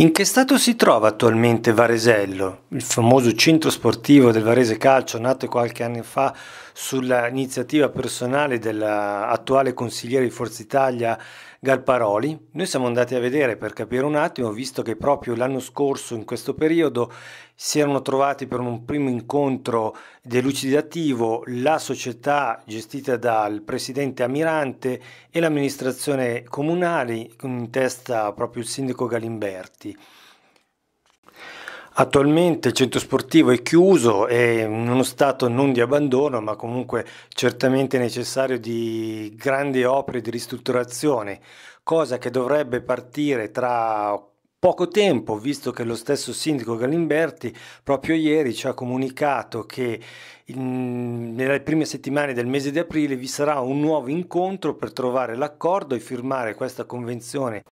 In che stato si trova attualmente Varesello, il famoso centro sportivo del Varese Calcio, nato qualche anno fa sull'iniziativa personale dell'attuale consigliere di Forza Italia Galparoli? Noi siamo andati a vedere per capire un attimo, visto che proprio l'anno scorso, in questo periodo, si erano trovati per un primo incontro delucidativo la società gestita dal presidente Amirante e l'amministrazione comunale in testa proprio il sindaco Galimberti. Attualmente il centro sportivo è chiuso, è in uno stato non di abbandono, ma comunque certamente necessario di grandi opere di ristrutturazione, cosa che dovrebbe partire tra poco tempo, visto che lo stesso sindaco Galimberti proprio ieri ci ha comunicato che in, nelle prime settimane del mese di aprile vi sarà un nuovo incontro per trovare l'accordo e firmare questa convenzione